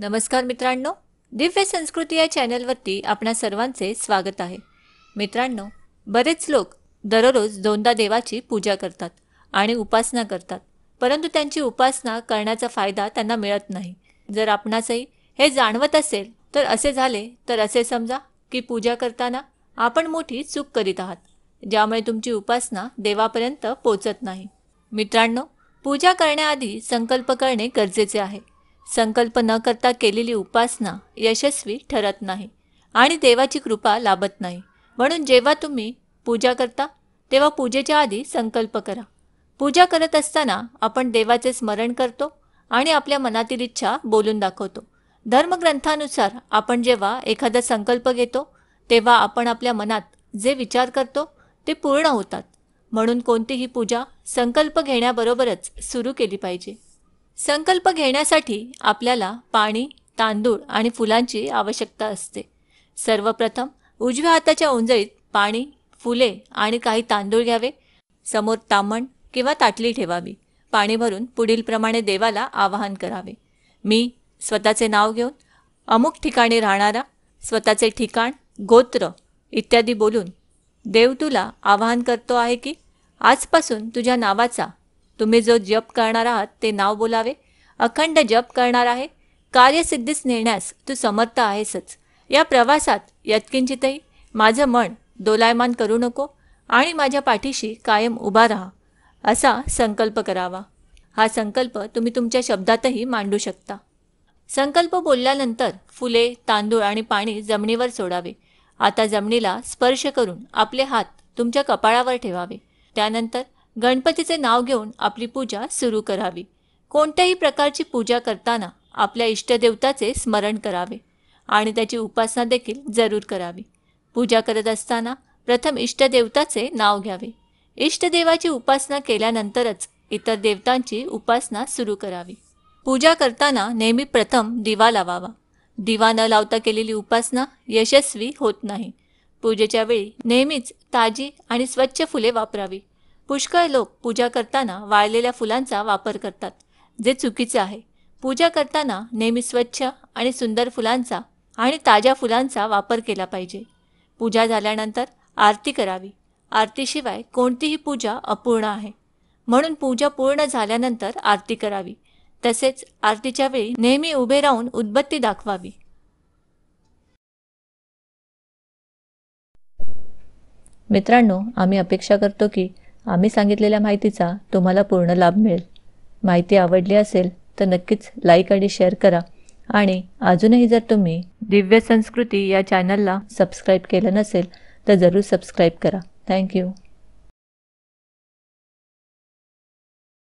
नमस्कार मित्रांनो दिव्य संस्कृती या चॅनलवरती आपणा सर्वांचे स्वागत आहे मित्रांनो बरेच लोक दररोज दोनदा देवाची पूजा करतात आणि उपासना करतात परंतु त्यांची उपासना करण्याचा फायदा त्यांना मिळत नाही जर आपणासही हे जाणवत असेल तर असे झाले तर असे समजा की पूजा करताना आपण मोठी चूक करीत आहात ज्यामुळे तुमची उपासना देवापर्यंत पोचत नाही मित्रांनो पूजा करण्याआधी संकल्प करणे गरजेचे आहे संकल्प न करता केलेली उपासना यशस्वी ठरत नाही आणि देवाची कृपा लाभत नाही म्हणून जेव्हा तुम्ही पूजा करता तेव्हा पूजेच्या आधी संकल्प करा पूजा करत असताना आपण देवाचे स्मरण करतो आणि आपल्या मनातील इच्छा बोलून दाखवतो धर्मग्रंथानुसार आपण जेव्हा एखादा संकल्प घेतो तेव्हा आपण आपल्या मनात जे विचार करतो ते पूर्ण होतात म्हणून कोणतीही पूजा संकल्प घेण्याबरोबरच सुरू केली पाहिजे संकल्प घेण्यासाठी आपल्याला पाणी तांदूळ आणि फुलांची आवश्यकता असते सर्वप्रथम उजव्या हाताच्या उंजळीत पाणी फुले आणि काही तांदूळ घ्यावे समोर तामण किंवा ताटली ठेवावी पाणी भरून पुढीलप्रमाणे देवाला आवाहन करावे मी स्वतःचे नाव घेऊन अमुक ठिकाणी राहणारा स्वतःचे ठिकाण गोत्र इत्यादी बोलून देव तुला आवाहन करतो आहे की आजपासून तुझ्या नावाचा तुम्ही जो जप करणार आहात ते नाव बोलावे अखंड जप करणार आहे कार्यसिद्धीच नेण्यास तू समर्थ आहेसच या प्रवासात यत्किंचितही माझं मन दोलायमान करू नको आणि माझ्या पाठीशी कायम उभा राहा असा संकल्प करावा हा संकल्प तुम्ही तुमच्या शब्दातही मांडू शकता संकल्प बोलल्यानंतर फुले तांदूळ आणि पाणी जमिनीवर सोडावे आता जमिनीला स्पर्श करून आपले हात तुमच्या कपाळावर ठेवावे त्यानंतर गणपतीचे नाव घेऊन आपली पूजा सुरू करावी कोणत्याही प्रकारची पूजा करताना आपल्या इष्टदेवताचे स्मरण करावे आणि त्याची उपासना देखील जरूर करावी पूजा करत असताना प्रथम इष्टदेवताचे नाव घ्यावे इष्टदेवाची उपासना केल्यानंतरच इतर देवतांची उपासना सुरू करावी पूजा करताना नेहमी प्रथम दिवा लावावा दिवा न लावता केलेली उपासना यशस्वी होत नाही पूजेच्या वेळी नेहमीच ताजी आणि स्वच्छ फुले वापरावी पुष्कळ लोक पूजा करताना वाळलेल्या फुलांचा वापर करतात जे चुकीचे आहे पूजा करताना नेहमी स्वच्छ आणि सुंदर फुलांचा आणि ताज्या फुलांचा वापर केला पाहिजे पूजा झाल्यानंतर आरती करावी आरतीशिवाय कोणतीही पूजा अपूर्ण आहे म्हणून पूजा पूर्ण झाल्यानंतर आरती करावी तसेच आरतीच्या वेळी नेहमी उभे राहून उद्बत्ती दाखवावी मित्रांनो आम्ही अपेक्षा करतो की आम्ही सांगितलेल्या माहितीचा तुम्हाला पूर्ण लाभ मिळेल माहिती आवडली असेल तर नक्कीच लाईक आणि शेअर करा आणि अजूनही जर तुम्ही दिव्य संस्कृती या चॅनलला सबस्क्राईब केलं नसेल तर जरूर सबस्क्राईब करा थँक्यू